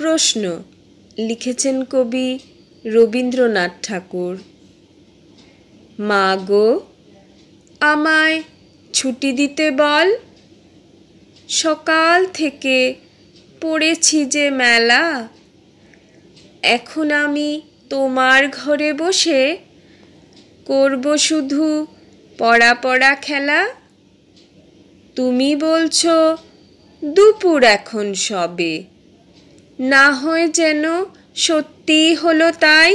প্রশ্ন লিখেছেন কবি রবীন্দ্রনাথ ঠাকুর মা গো আমায় ছুটি দিতে বল সকাল থেকে পড়েছি যে মেলা এখন আমি তোমার ঘরে বসে করব শুধু পড়া পড়া খেলা তুমি বলছো দুপুর এখন সবে না হয় যেন সত্যিই হলো তাই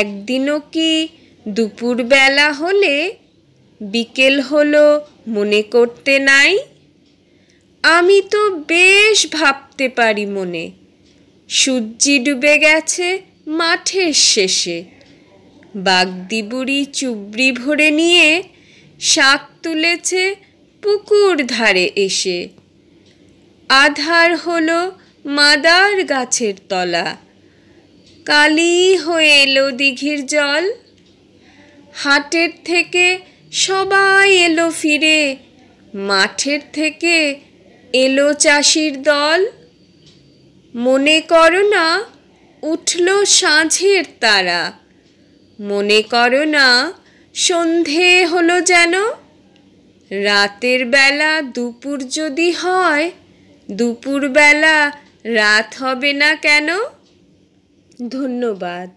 একদিনও কি দুপুরবেলা হলে বিকেল হলো মনে করতে নাই আমি তো বেশ ভাবতে পারি মনে সূর্যি ডুবে গেছে মাঠের শেষে বাগদিবুড়ি চুবড়ি ভরে নিয়ে শাক তুলেছে পুকুর ধারে এসে আধার হলো মাদার গাছের তলা কালি হয়ে এলো দিঘির জল হাটের থেকে সবাই এলো ফিরে মাঠের থেকে এলো চাষির দল মনে করো না উঠল সাঁঝের তারা মনে করো না সন্ধে হলো যেন রাতের বেলা দুপুর যদি হয় দুপুরবেলা রাত হবে না কেন ধন্যবাদ